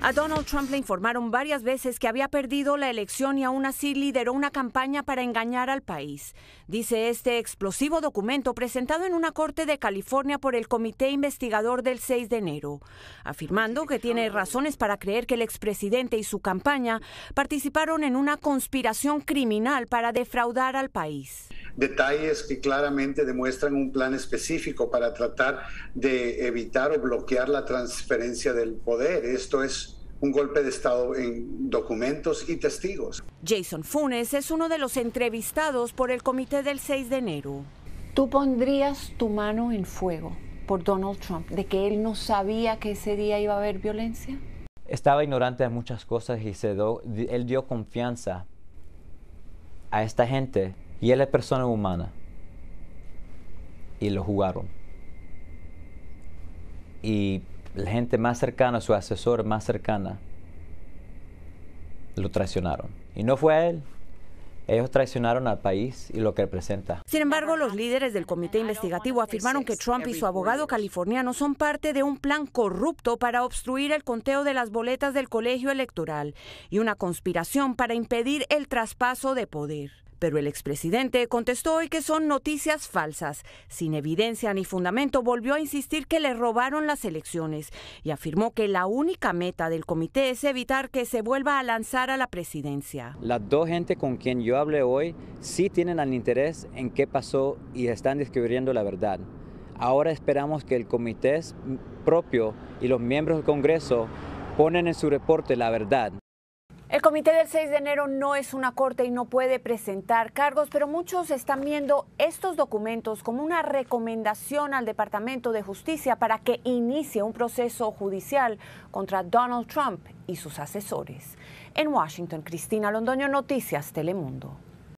A Donald Trump le informaron varias veces que había perdido la elección y aún así lideró una campaña para engañar al país. Dice este explosivo documento presentado en una corte de California por el Comité Investigador del 6 de enero, afirmando que tiene razones para creer que el expresidente y su campaña participaron en una conspiración criminal para defraudar al país detalles que claramente demuestran un plan específico para tratar de evitar o bloquear la transferencia del poder. Esto es un golpe de Estado en documentos y testigos. Jason Funes es uno de los entrevistados por el comité del 6 de enero. Tú pondrías tu mano en fuego por Donald Trump, de que él no sabía que ese día iba a haber violencia. Estaba ignorante de muchas cosas y se do, él dio confianza a esta gente y él es persona humana. Y lo jugaron. Y la gente más cercana, su asesor más cercana, lo traicionaron. Y no fue a él, ellos traicionaron al país y lo que representa. Sin embargo, los líderes del comité investigativo afirmaron que Trump y su abogado californiano son parte de un plan corrupto para obstruir el conteo de las boletas del colegio electoral y una conspiración para impedir el traspaso de poder. Pero el expresidente contestó hoy que son noticias falsas. Sin evidencia ni fundamento, volvió a insistir que le robaron las elecciones y afirmó que la única meta del comité es evitar que se vuelva a lanzar a la presidencia. Las dos gente con quien yo hablé hoy sí tienen el interés en qué pasó y están descubriendo la verdad. Ahora esperamos que el comité propio y los miembros del Congreso ponen en su reporte la verdad. El comité del 6 de enero no es una corte y no puede presentar cargos, pero muchos están viendo estos documentos como una recomendación al Departamento de Justicia para que inicie un proceso judicial contra Donald Trump y sus asesores. En Washington, Cristina Londoño, Noticias Telemundo.